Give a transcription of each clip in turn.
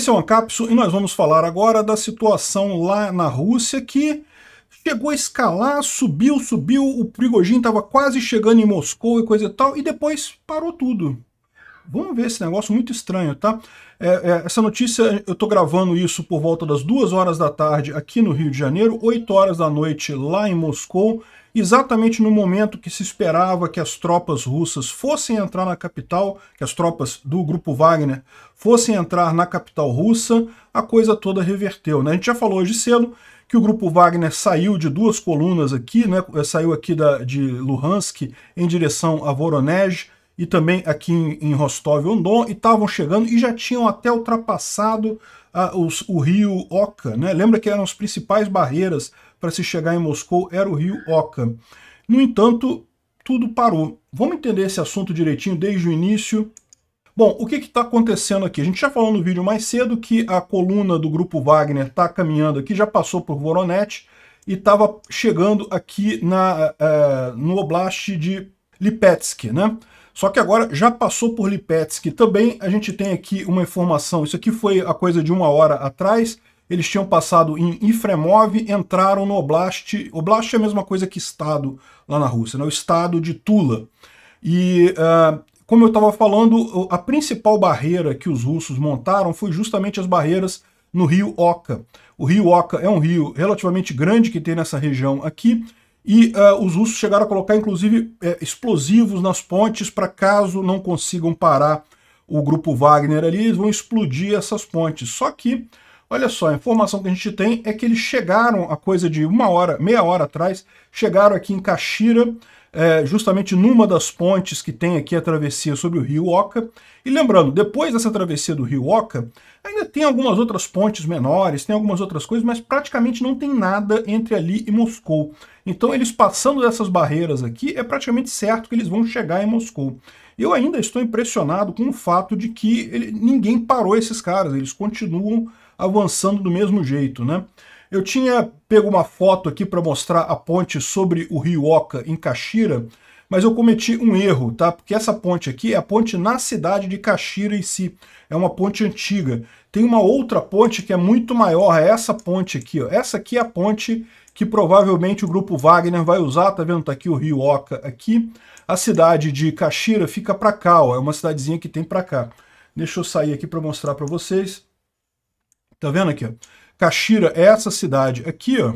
Esse é o Ancapso e nós vamos falar agora da situação lá na Rússia que chegou a escalar, subiu, subiu, o Prigogine estava quase chegando em Moscou e coisa e tal, e depois parou tudo. Vamos ver esse negócio muito estranho, tá? É, é, essa notícia, eu tô gravando isso por volta das duas horas da tarde aqui no Rio de Janeiro, 8 horas da noite lá em Moscou, exatamente no momento que se esperava que as tropas russas fossem entrar na capital, que as tropas do grupo Wagner fossem entrar na capital russa, a coisa toda reverteu. Né? A gente já falou hoje cedo que o grupo Wagner saiu de duas colunas aqui, né? Eh, saiu aqui da, de Luhansk em direção a Voronezh e também aqui em, em Rostov-on-Don e estavam chegando e já tinham até ultrapassado ah, os, o rio Oka. Né? Lembra que eram as principais barreiras para se chegar em Moscou era o rio Oka. No entanto, tudo parou. Vamos entender esse assunto direitinho desde o início. Bom, o que está acontecendo aqui? A gente já falou no vídeo mais cedo que a coluna do grupo Wagner está caminhando aqui, já passou por Voronezh e estava chegando aqui na, eh, no oblast de Lipetsk, né? Só que agora já passou por Lipetsk também. A gente tem aqui uma informação. Isso aqui foi a coisa de uma hora atrás. Eles tinham passado em Ifremov, entraram no Oblast. Oblast é a mesma coisa que Estado lá na Rússia, né? o Estado de Tula. E, uh, como eu estava falando, a principal barreira que os russos montaram foi justamente as barreiras no rio Oca. O rio Oca é um rio relativamente grande que tem nessa região aqui, e uh, os russos chegaram a colocar, inclusive, eh, explosivos nas pontes para caso não consigam parar o grupo Wagner ali, eles vão explodir essas pontes. Só que Olha só, a informação que a gente tem é que eles chegaram, a coisa de uma hora, meia hora atrás, chegaram aqui em Caxira, é, justamente numa das pontes que tem aqui a travessia sobre o rio Oca. E lembrando, depois dessa travessia do rio Oca, ainda tem algumas outras pontes menores, tem algumas outras coisas, mas praticamente não tem nada entre ali e Moscou. Então eles passando dessas barreiras aqui, é praticamente certo que eles vão chegar em Moscou. Eu ainda estou impressionado com o fato de que ele, ninguém parou esses caras, eles continuam avançando do mesmo jeito, né? Eu tinha pego uma foto aqui para mostrar a ponte sobre o rio Oca em Caxira, mas eu cometi um erro, tá? Porque essa ponte aqui é a ponte na cidade de Caxira em si. É uma ponte antiga. Tem uma outra ponte que é muito maior, é essa ponte aqui, ó. Essa aqui é a ponte que provavelmente o grupo Wagner vai usar, tá vendo? Tá aqui o Rio Oca aqui. A cidade de Caxira fica para cá, ó. É uma cidadezinha que tem para cá. Deixa eu sair aqui para mostrar para vocês. Tá vendo aqui? Caxira é essa cidade aqui, ó.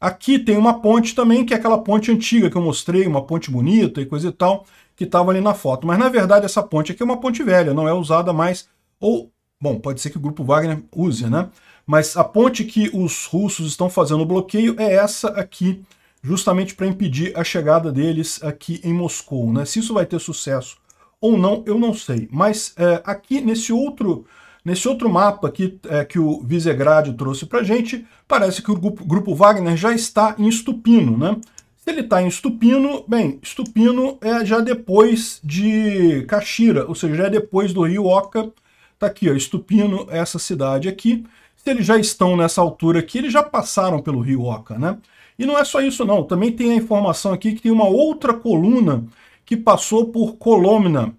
Aqui tem uma ponte também, que é aquela ponte antiga que eu mostrei, uma ponte bonita e coisa e tal, que estava ali na foto. Mas, na verdade, essa ponte aqui é uma ponte velha, não é usada mais, ou, bom, pode ser que o Grupo Wagner use, né? Mas a ponte que os russos estão fazendo o bloqueio é essa aqui, justamente para impedir a chegada deles aqui em Moscou, né? Se isso vai ter sucesso ou não, eu não sei. Mas é, aqui nesse outro Nesse outro mapa aqui é, que o Visegrad trouxe para gente, parece que o grupo, grupo, Wagner já está em Estupino, né? Se ele está em Estupino, bem, Estupino é já depois de Caxira, ou seja, já é depois do rio Oca. Está aqui, ó, Estupino, essa cidade aqui. Se eles já estão nessa altura aqui, eles já passaram pelo rio Oca, né? E não é só isso não, também tem a informação aqui que tem uma outra coluna que passou por Colômina,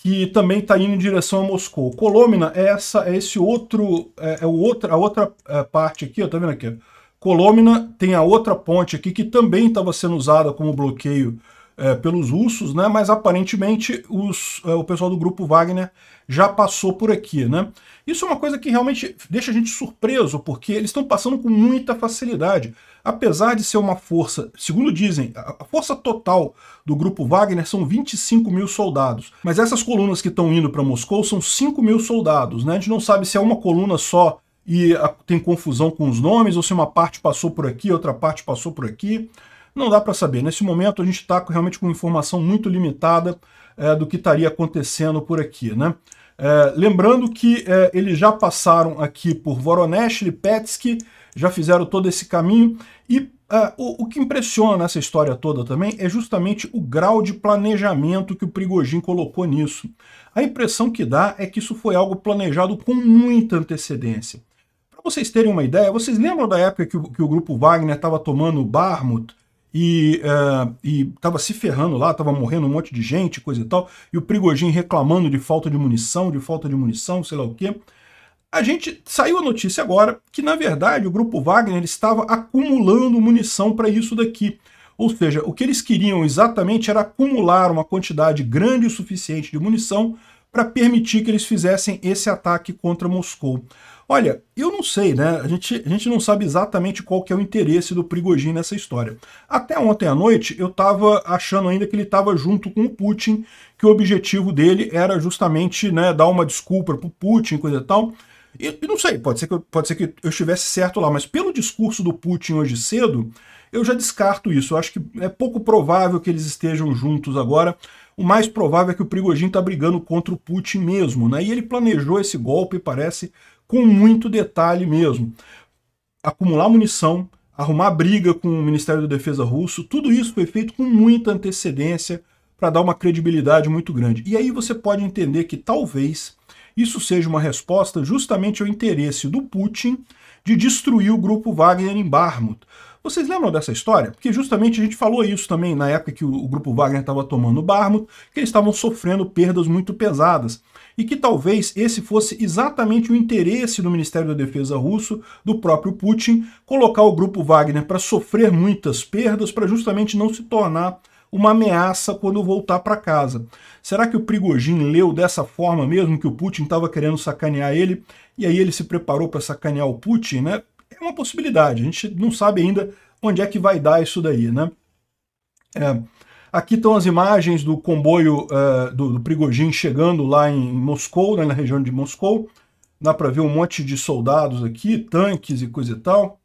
que também está indo em direção a Moscou. Colômina é, essa, é esse outro, é, é o outra, a outra é, parte aqui, está vendo aqui? Colômina tem a outra ponte aqui que também estava sendo usada como bloqueio é, pelos russos, né? Mas aparentemente os, é, o pessoal do grupo Wagner já passou por aqui, né? Isso é uma coisa que realmente deixa a gente surpreso, porque eles estão passando com muita facilidade. Apesar de ser uma força, segundo dizem, a força total do grupo Wagner são 25 mil soldados. Mas essas colunas que estão indo para Moscou são 5 mil soldados, né? A gente não sabe se é uma coluna só e tem confusão com os nomes, ou se uma parte passou por aqui, outra parte passou por aqui. Não dá para saber. Nesse momento a gente está realmente com informação muito limitada é, do que estaria acontecendo por aqui, né? É, lembrando que é, eles já passaram aqui por Voronezh, Lipetsk já fizeram todo esse caminho. E uh, o, o, que impressiona nessa história toda também é justamente o grau de planejamento que o Prigogine colocou nisso. A impressão que dá é que isso foi algo planejado com muita antecedência. Para vocês terem uma ideia, vocês lembram da época que o, que o grupo Wagner estava tomando o Barmut e uh, é, estava se ferrando lá, estava morrendo um monte de gente, coisa e tal, e o Prigogine reclamando de falta de munição, de falta de munição, sei lá o quê. A gente saiu a notícia agora que, na verdade, o grupo Wagner estava acumulando munição para isso daqui. Ou seja, o que eles queriam exatamente era acumular uma quantidade grande o suficiente de munição para permitir que eles fizessem esse ataque contra Moscou. Olha, eu não sei, né? A gente, a gente não sabe exatamente qual que é o interesse do Prigogine nessa história. Até ontem à noite, eu estava achando ainda que ele estava junto com o Putin, que o objetivo dele era justamente né, dar uma desculpa para o Putin, coisa e tal. Eu, eu não sei, pode ser, que eu, pode ser que eu estivesse certo lá, mas pelo discurso do Putin hoje cedo, eu já descarto isso. Eu acho que é pouco provável que eles estejam juntos agora. O mais provável é que o Prigogine está brigando contra o Putin mesmo, né? E ele planejou esse golpe, parece, com muito detalhe mesmo. Acumular munição, arrumar briga com o Ministério da Defesa russo, tudo isso foi feito com muita antecedência, para dar uma credibilidade muito grande. E aí você pode entender que talvez isso seja uma resposta justamente ao interesse do Putin de destruir o grupo Wagner em Barmut. Vocês lembram dessa história? Porque justamente a gente falou isso também na época que o, grupo Wagner estava tomando Barmut, que eles estavam sofrendo perdas muito pesadas. E que talvez esse fosse exatamente o interesse do Ministério da Defesa russo, do próprio Putin, colocar o grupo Wagner para sofrer muitas perdas, para justamente não se tornar uma ameaça quando voltar para casa. Será que o Prigojin leu dessa forma mesmo que o Putin estava querendo sacanear ele e aí ele se preparou para sacanear o Putin, né? É uma possibilidade. A gente não sabe ainda onde é que vai dar isso daí, né? É. Aqui estão as imagens do comboio uh, do, do Prigojin chegando lá em Moscou, né, na região de Moscou. Dá para ver um monte de soldados aqui, tanques e coisa e tal.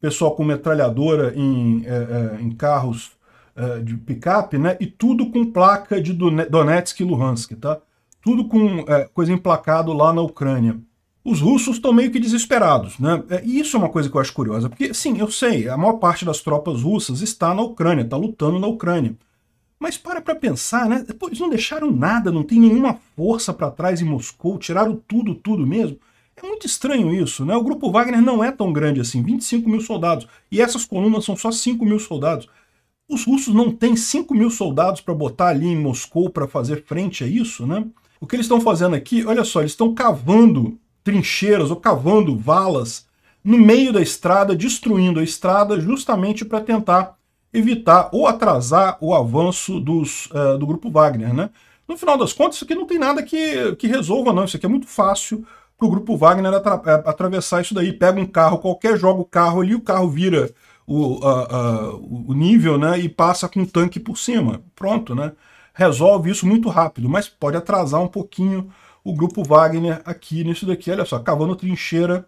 Pessoal com metralhadora em, é, é, em carros eh, de picape, né? E tudo com placa de Donetsk e Luhansk, tá? Tudo com eh, coisa emplacado lá na Ucrânia. Os russos estão meio que desesperados, né? Eh, e isso é uma coisa que eu acho curiosa, porque sim, eu sei, a maior parte das tropas russas está na Ucrânia, está lutando na Ucrânia. Mas para para pensar, né? Eles não deixaram nada, não tem nenhuma força para trás em Moscou, tiraram tudo, tudo mesmo. É muito estranho isso, né? O grupo Wagner não é tão grande assim, 25 mil soldados. E essas colunas são só 5 mil soldados. Os russos não têm 5 mil soldados para botar ali em Moscou para fazer frente a isso, né? O que eles estão fazendo aqui, olha só, eles estão cavando trincheiras ou cavando valas no meio da estrada, destruindo a estrada justamente para tentar evitar ou atrasar o avanço dos, uh, do grupo Wagner, né? No final das contas, isso aqui não tem nada que, que resolva, não. Isso aqui é muito fácil para o grupo Wagner atra eh, atravessar isso daí. Pega um carro qualquer, joga o carro ali, o carro vira o, a, a, o nível né, e passa com o tanque por cima. Pronto, né? Resolve isso muito rápido, mas pode atrasar um pouquinho o grupo Wagner aqui nisso daqui. Olha só, cavando trincheira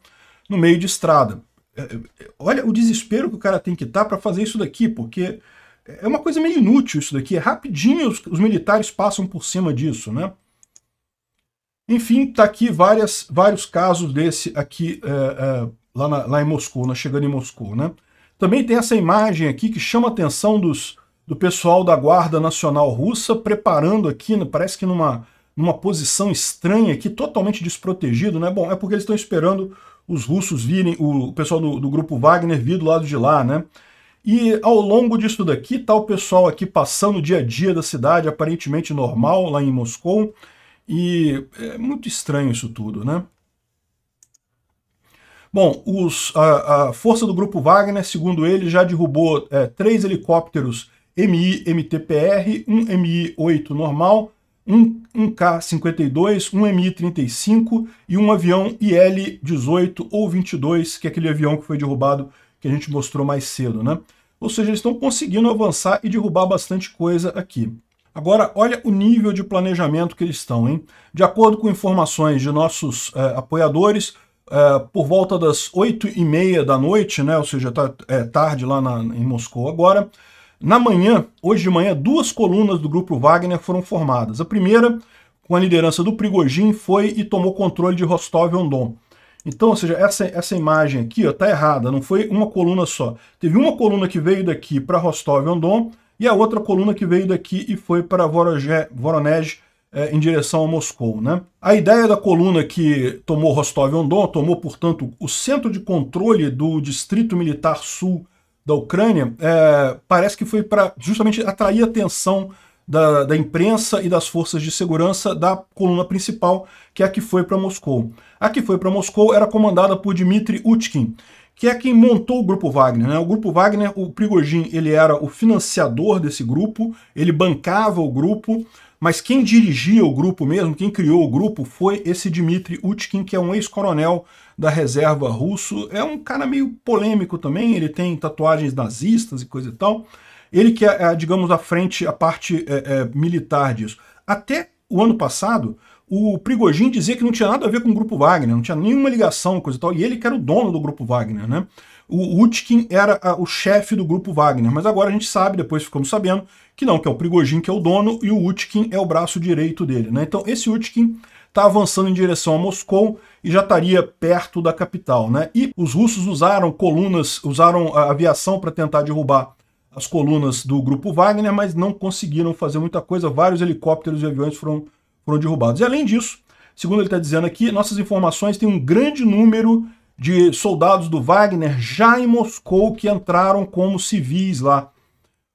no meio de estrada. É, é, olha o desespero que o cara tem que estar tá para fazer isso daqui, porque é uma coisa meio inútil isso daqui. É rapidinho os, os, militares passam por cima disso, né? Enfim, tá aqui várias, vários casos desse aqui é, é, lá, na, lá em Moscou, né? chegando em Moscou, né? Também tem essa imagem aqui que chama a atenção dos, do pessoal da Guarda Nacional Russa preparando aqui, né, parece que numa, numa posição estranha aqui, totalmente desprotegido, né? Bom, é porque eles estão esperando os russos virem, o pessoal do, do grupo Wagner vir do lado de lá, né? E ao longo disso daqui, tá o pessoal aqui passando o dia a dia da cidade, aparentemente normal, lá em Moscou. E é muito estranho isso tudo, né? Bom, os, a, a, força do grupo Wagner, segundo ele, já derrubou é, três helicópteros MI-MTPR, um MI-8 normal, um, um K-52, um MI-35 e um avião IL-18 ou 22, que é aquele avião que foi derrubado que a gente mostrou mais cedo, né? Ou seja, eles estão conseguindo avançar e derrubar bastante coisa aqui. Agora, olha o nível de planejamento que eles estão, hein? De acordo com informações de nossos é, apoiadores, é, por volta das oito e meia da noite, né, ou seja, tá, é, tarde lá na, em Moscou agora, na manhã, hoje de manhã, duas colunas do grupo Wagner foram formadas. A primeira, com a liderança do Prigogine, foi e tomou controle de Rostov-on-Don. Então, ou seja, essa, essa imagem aqui está errada, não foi uma coluna só. Teve uma coluna que veio daqui para Rostov-on-Don e a outra coluna que veio daqui e foi para Voronezh, é, em direção a Moscou. Né? A ideia da coluna que tomou Rostov-on-Don tomou, portanto, o centro de controle do Distrito Militar Sul da Ucrânia, é, parece que foi para justamente atrair atenção da, da, imprensa e das forças de segurança da coluna principal, que é a que foi para Moscou. A que foi para Moscou era comandada por Dmitry Utkin, que é quem montou o Grupo Wagner. Né? O Grupo Wagner, o Prigogine, ele era o financiador desse grupo, ele bancava o grupo, mas quem dirigia o grupo mesmo, quem criou o grupo, foi esse Dmitry Utkin, que é um ex-coronel da reserva russo. É um cara meio polêmico também, ele tem tatuagens nazistas e coisa e tal. Ele que é, é digamos, a frente, a parte é, é, militar disso. Até o ano passado, o Prigogine dizia que não tinha nada a ver com o Grupo Wagner, não tinha nenhuma ligação, coisa e tal, e ele que era o dono do Grupo Wagner, né? O Utkin era a, ah, o chefe do grupo Wagner, mas agora a gente sabe, depois ficamos sabendo, que não, que é o Prigogine que é o dono e o Utkin é o braço direito dele. Né? Então esse Utkin está avançando em direção a Moscou e já estaria perto da capital. Né? E os russos usaram colunas, usaram a aviação para tentar derrubar as colunas do grupo Wagner, mas não conseguiram fazer muita coisa. Vários helicópteros e aviões foram, foram derrubados. E além disso, segundo ele está dizendo aqui, nossas informações têm um grande número de soldados do Wagner já em Moscou que entraram como civis lá.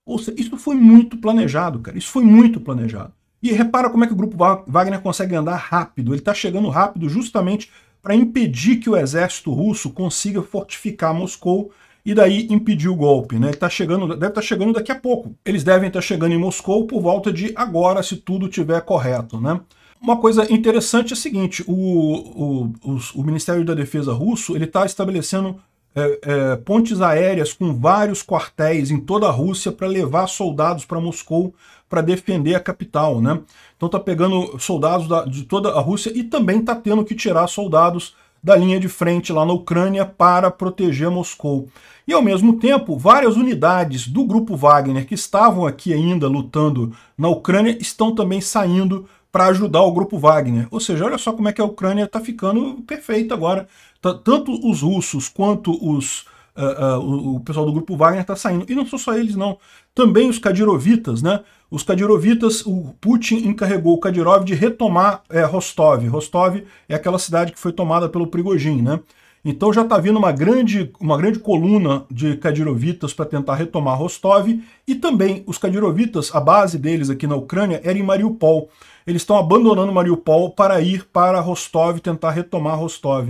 Ou seja, isso foi muito planejado, cara. Isso foi muito planejado. E repara como é que o grupo Wagner consegue andar rápido. Ele está chegando rápido justamente para impedir que o exército russo consiga fortificar Moscou e daí impedir o golpe. Né? Ele tá chegando, deve estar tá chegando daqui a pouco. Eles devem estar tá chegando em Moscou por volta de agora, se tudo estiver correto. Né? Uma coisa interessante é a seguinte, o, o, o Ministério da Defesa russo ele está estabelecendo é, é, pontes aéreas com vários quartéis em toda a Rússia para levar soldados para Moscou para defender a capital, né? Então está pegando soldados da, de toda a Rússia e também está tendo que tirar soldados da linha de frente lá na Ucrânia para proteger Moscou. E ao mesmo tempo, várias unidades do grupo Wagner que estavam aqui ainda lutando na Ucrânia estão também saindo para ajudar o grupo Wagner. Ou seja, olha só como é que a Ucrânia está ficando perfeita agora. tanto os russos quanto os, uh, uh, o pessoal do grupo Wagner está saindo. E não são só eles, não. Também os Kadirovitas, né? Os Kadirovitas, o Putin encarregou o Kadirov de retomar é, Rostov. Rostov é aquela cidade que foi tomada pelo Prigojin, né? Então já está vindo uma grande, uma grande coluna de Kadirovitas para tentar retomar Rostov e também os Kadirovitas, a base deles aqui na Ucrânia era em Mariupol. Eles estão abandonando Mariupol para ir para Rostov tentar retomar Rostov.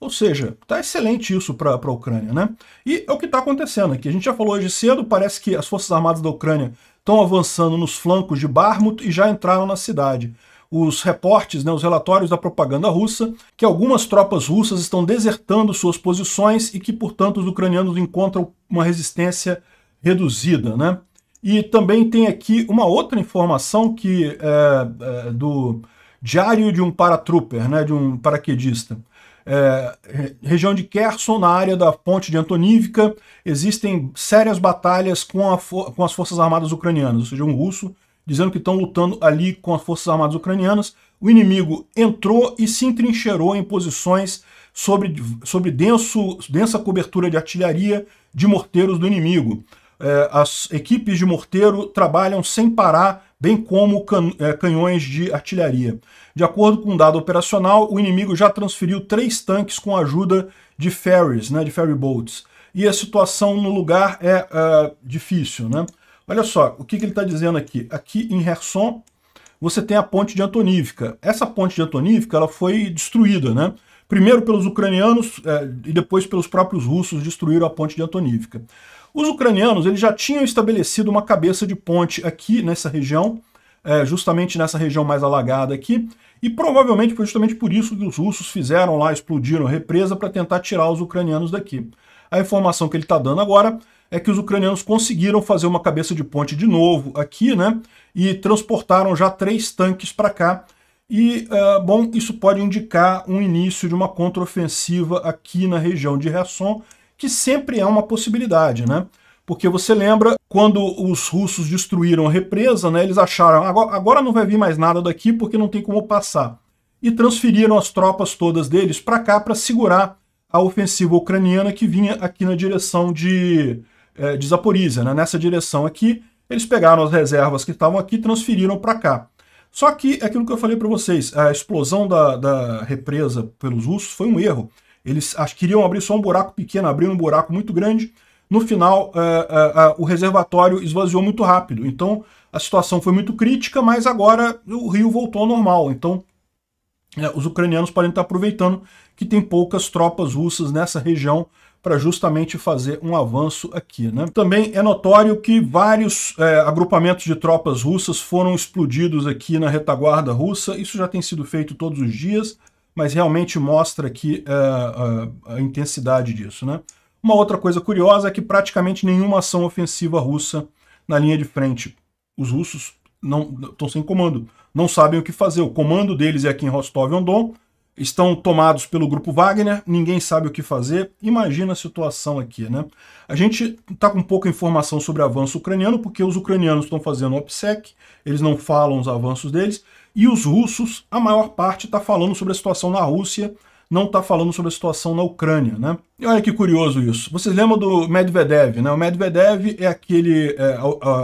Ou seja, está excelente isso para a Ucrânia, né? E é o que está acontecendo aqui. A gente já falou hoje cedo, parece que as Forças Armadas da Ucrânia estão avançando nos flancos de Barmut e já entraram na cidade os reportes, né, os relatórios da propaganda russa, que algumas tropas russas estão desertando suas posições e que, portanto, os ucranianos encontram uma resistência reduzida. Né? E também tem aqui uma outra informação que é, é, do diário de um paratrooper, né, de um paraquedista. É, região de Kherson, na área da ponte de Antonivka, existem sérias batalhas com, a, com as forças armadas ucranianas, ou seja, um russo dizendo que estão lutando ali com as Forças Armadas Ucranianas. O inimigo entrou e se entrincheirou em posições sobre, sobre denso, densa cobertura de artilharia de morteiros do inimigo. É, as equipes de morteiro trabalham sem parar, bem como can, é, canhões de artilharia. De acordo com um dado operacional, o inimigo já transferiu três tanques com a ajuda de ferries, né, de ferry boats. E a situação no lugar é, é difícil. Né? Olha só, o que, que ele está dizendo aqui. Aqui em Herson, você tem a ponte de Antonívka. Essa ponte de Antonívka ela foi destruída, né? Primeiro pelos ucranianos eh, e depois pelos próprios russos destruíram a ponte de Antonívka. Os ucranianos eles já tinham estabelecido uma cabeça de ponte aqui nessa região, eh, justamente nessa região mais alagada aqui, e provavelmente foi justamente por isso que os russos fizeram lá, explodiram a represa para tentar tirar os ucranianos daqui. A informação que ele está dando agora é que os ucranianos conseguiram fazer uma cabeça de ponte de novo aqui, né? E transportaram já três tanques para cá. E, uh, bom, isso pode indicar um início de uma contraofensiva aqui na região de Kherson, que sempre é uma possibilidade, né? Porque você lembra, quando os russos destruíram a represa, né, eles acharam, agora, agora não vai vir mais nada daqui porque não tem como passar. E transferiram as tropas todas deles para cá para segurar a ofensiva ucraniana que vinha aqui na direção de é, de Zaporizhia, né, nessa direção aqui. Eles pegaram as reservas que estavam aqui e transferiram para cá. Só que é aquilo que eu falei para vocês, a explosão da, da, represa pelos russos foi um erro. Eles queriam abrir só um buraco pequeno, abriram um buraco muito grande. No final, uh, uh, uh, o reservatório esvaziou muito rápido. Então, a situação foi muito crítica, mas agora o rio voltou ao normal. Então, é, os ucranianos podem estar aproveitando que tem poucas tropas russas nessa região para justamente fazer um avanço aqui. Né? Também é notório que vários é, agrupamentos de tropas russas foram explodidos aqui na retaguarda russa. Isso já tem sido feito todos os dias, mas realmente mostra aqui é, a, a intensidade disso. Né? Uma outra coisa curiosa é que praticamente nenhuma ação ofensiva russa na linha de frente. Os russos não estão sem comando, não sabem o que fazer. O comando deles é aqui em Rostov-on-Don, estão tomados pelo grupo Wagner, ninguém sabe o que fazer. Imagina a situação aqui, né? A gente está com pouca informação sobre avanço ucraniano, porque os ucranianos estão fazendo OPSEC, eles não falam os avanços deles, e os russos, a maior parte, está falando sobre a situação na Rússia, não está falando sobre a situação na Ucrânia, né? E olha que curioso isso. Vocês lembram do Medvedev, né? O Medvedev é aquele é,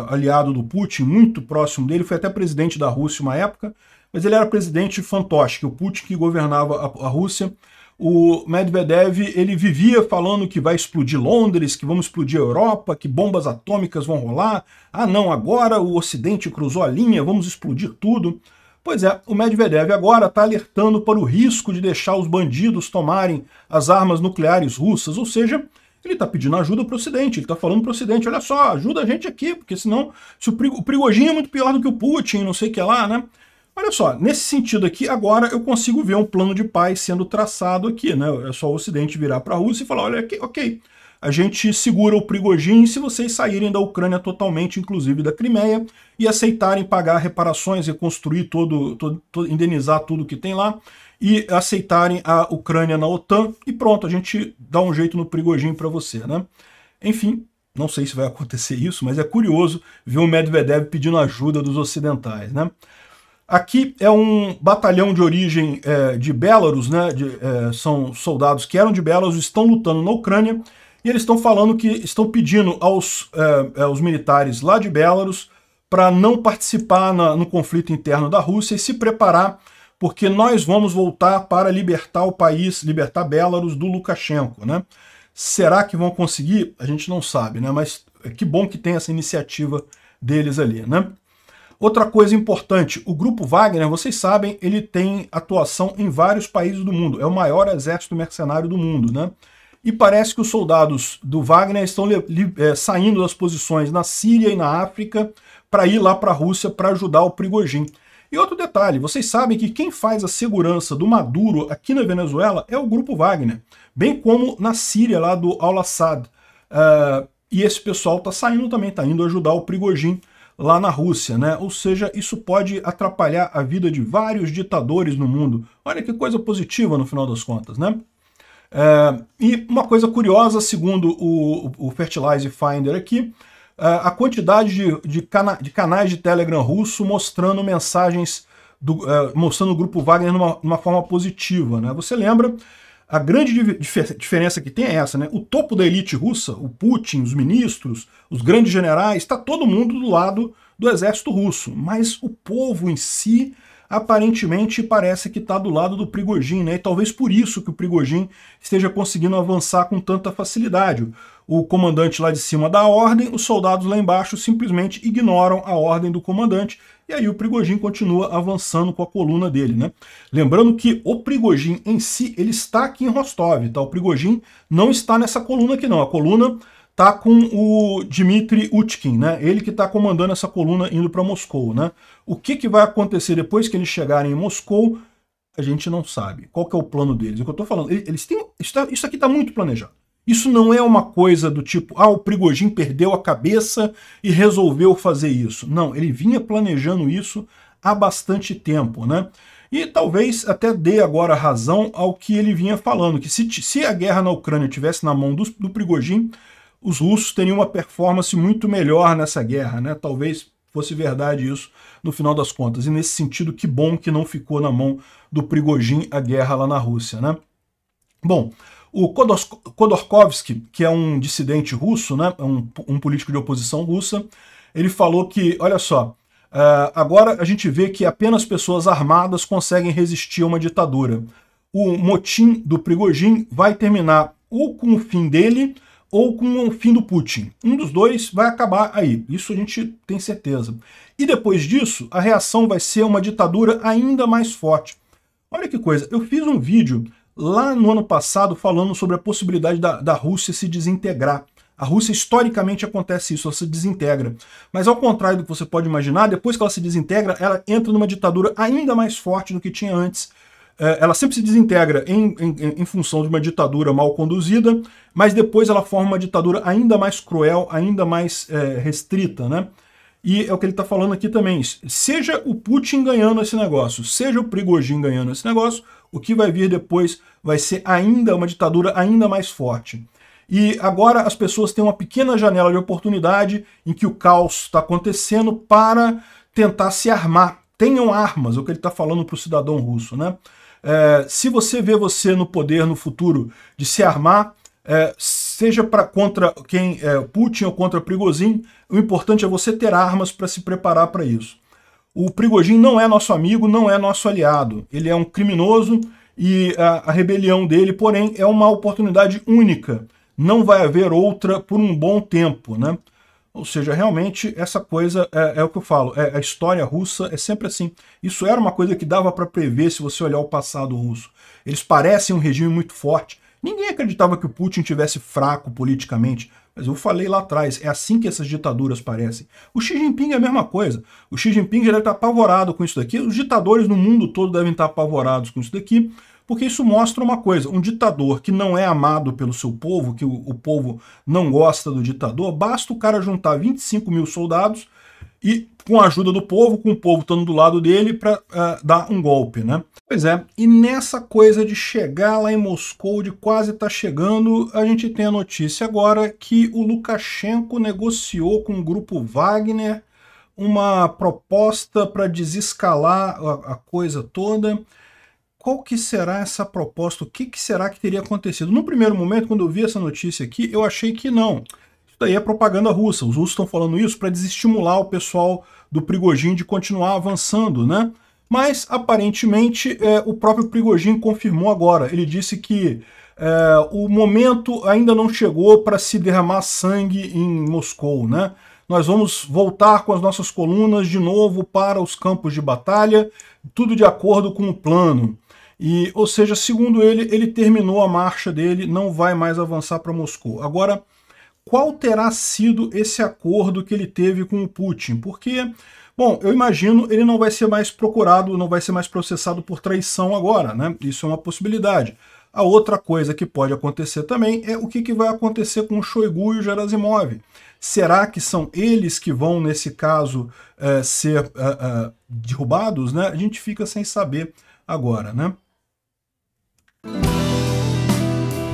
aliado do Putin, muito próximo dele, foi até presidente da Rússia uma época, mas ele era presidente fantoche, o Putin que governava a, a Rússia. O Medvedev ele vivia falando que vai explodir Londres, que vamos explodir a Europa, que bombas atômicas vão rolar. Ah, não, agora o Ocidente cruzou a linha, vamos explodir tudo. Pois é, o Medvedev agora está alertando para o risco de deixar os bandidos tomarem as armas nucleares russas, ou seja, ele está pedindo ajuda para o Ocidente, ele está falando para o Ocidente, olha só, ajuda a gente aqui, porque senão se o, Prigo, é muito pior do que o Putin, não sei o que lá, né? Olha só, nesse sentido aqui, agora eu consigo ver um plano de paz sendo traçado aqui, né? É só o Ocidente virar para a Rússia e falar, olha, aqui, ok, a gente segura o Prigogine se vocês saírem da Ucrânia totalmente, inclusive da Crimeia, e aceitarem pagar reparações, reconstruir todo, todo, todo indenizar tudo que tem lá, e aceitarem a Ucrânia na OTAN, e pronto, a gente dá um jeito no Prigogine para você, né? Enfim, não sei se vai acontecer isso, mas é curioso ver o Medvedev pedindo ajuda dos ocidentais, né? Aqui é um batalhão de origem é, de Belarus, né? De, é, são soldados que eram de Belarus, estão lutando na Ucrânia, e eles estão falando que estão pedindo aos, é, é aos militares lá de Belarus para não participar na, no conflito interno da Rússia e se preparar, porque nós vamos voltar para libertar o país, libertar Belarus do Lukashenko, né? Será que vão conseguir? A gente não sabe, né? Mas é, que bom que tem essa iniciativa deles ali, né? Outra coisa importante, o Grupo Wagner, vocês sabem, ele tem atuação em vários países do mundo. É o maior exército mercenário do mundo, né? E parece que os soldados do Wagner estão é, saindo das posições na Síria e na África para ir lá para a Rússia para ajudar o Prigojin. E outro detalhe, vocês sabem que quem faz a segurança do Maduro aqui na Venezuela é o Grupo Wagner, bem como na Síria, lá do Al-Assad. Uh, e esse pessoal está saindo também, está indo ajudar o Prigojin lá na Rússia, né? Ou seja, isso pode atrapalhar a vida de vários ditadores no mundo. Olha que coisa positiva no final das contas, né? É, e uma coisa curiosa, segundo o, o Finder aqui, é a quantidade de, de, cana, de, canais de Telegram russo mostrando mensagens, do, é, mostrando o grupo Wagner numa, numa forma positiva. Né? Você lembra a grande dif diferença que tem é essa, né? O topo da elite russa, o Putin, os ministros, os grandes generais, está todo mundo do lado do exército russo, mas o povo em si aparentemente parece que está do lado do Prigogine, né? E talvez por isso que o Prigogine esteja conseguindo avançar com tanta facilidade o comandante lá de cima dá a ordem, os soldados lá embaixo simplesmente ignoram a ordem do comandante e aí o Prigojin continua avançando com a coluna dele, né? Lembrando que o Prigojin em si, ele está aqui em Rostov, tá? O Prigojin não está nessa coluna aqui não, a coluna tá com o Dmitry Utkin, né? Ele que está comandando essa coluna indo para Moscou, né? O que, que vai acontecer depois que eles chegarem em Moscou, a gente não sabe. Qual que é o plano deles? É o que eu tô falando. Eles têm, isso tá, aqui está muito planejado. Isso não é uma coisa do tipo, ah, o Prigojin perdeu a cabeça e resolveu fazer isso. Não, ele vinha planejando isso há bastante tempo, né? E talvez até dê agora razão ao que ele vinha falando, que se, se a guerra na Ucrânia tivesse na mão do, do Prigojin, os russos teriam uma performance muito melhor nessa guerra, né? Talvez fosse verdade isso no final das contas. E nesse sentido, que bom que não ficou na mão do Prigojin a guerra lá na Rússia, né? Bom, o Khodorkovsky, que é um dissidente russo, né, um, um político de oposição russa, ele falou que, olha só, Uh, agora a gente vê que apenas pessoas armadas conseguem resistir a uma ditadura. O motim do Prigojin vai terminar ou com o fim dele ou com o fim do Putin. Um dos dois vai acabar aí, isso a gente tem certeza. E depois disso, a reação vai ser uma ditadura ainda mais forte. Olha que coisa, eu fiz um vídeo lá no ano passado falando sobre a possibilidade da, da Rússia se desintegrar. A Rússia historicamente acontece isso, ela se desintegra. Mas ao contrário do que você pode imaginar, depois que ela se desintegra, ela entra numa ditadura ainda mais forte do que tinha antes. É, ela sempre se desintegra em, em, em função de uma ditadura mal conduzida, mas depois ela forma uma ditadura ainda mais cruel, ainda mais é, restrita, né? E é o que ele está falando aqui também. Seja o Putin ganhando esse negócio, seja o Prigogine ganhando esse negócio, o que vai vir depois vai ser ainda uma ditadura ainda mais forte. E agora as pessoas têm uma pequena janela de oportunidade em que o caos está acontecendo para tentar se armar. Tenham armas, é o que ele está falando para o cidadão russo. Né? É, se você vê você no poder no futuro de se armar, é, seja para contra quem é, Putin ou contra Prigozhin, o importante é você ter armas para se preparar para isso o Prigojin não é nosso amigo, não é nosso aliado. Ele é um criminoso e a, a rebelião dele, porém, é uma oportunidade única. Não vai haver outra por um bom tempo, né? Ou seja, realmente, essa coisa é, é o que eu falo, é, a história russa é sempre assim. Isso era uma coisa que dava para prever se você olhar o passado russo. Eles parecem um regime muito forte. Ninguém acreditava que o Putin tivesse fraco politicamente. Mas eu falei lá atrás, é assim que essas ditaduras parecem. O Xi Jinping é a mesma coisa. O Xi Jinping já deve estar apavorado com isso daqui. Os ditadores no mundo todo devem estar apavorados com isso daqui, porque isso mostra uma coisa. Um ditador que não é amado pelo seu povo, que o, o povo não gosta do ditador, basta o cara juntar 25 mil soldados e com a ajuda do povo, com o povo estando do lado dele para uh, é, dar um golpe, né? Pois é, e nessa coisa de chegar lá em Moscou, de quase estar tá chegando, a gente tem a notícia agora que o Lukashenko negociou com o grupo Wagner uma proposta para desescalar a, a, coisa toda. Qual que será essa proposta? O que, que será que teria acontecido? No primeiro momento, quando eu vi essa notícia aqui, eu achei que não daí é propaganda russa. Os russos estão falando isso para desestimular o pessoal do Prigogine de continuar avançando, né? Mas, aparentemente, é, o próprio Prigogine confirmou agora. Ele disse que é, o momento ainda não chegou para se derramar sangue em Moscou, né? Nós vamos voltar com as nossas colunas de novo para os campos de batalha, tudo de acordo com o plano. E, ou seja, segundo ele, ele terminou a marcha dele, não vai mais avançar para Moscou. Agora, qual terá sido esse acordo que ele teve com o Putin, porque, bom, eu imagino ele não vai ser mais procurado, não vai ser mais processado por traição agora, né? Isso é uma possibilidade. A outra coisa que pode acontecer também é o que, que vai acontecer com o Shoigu e o Gerasimov. Será que são eles que vão, nesse caso, é, ser é, é, derrubados? Né? A gente fica sem saber agora, né?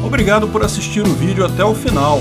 Obrigado por assistir o vídeo até o final.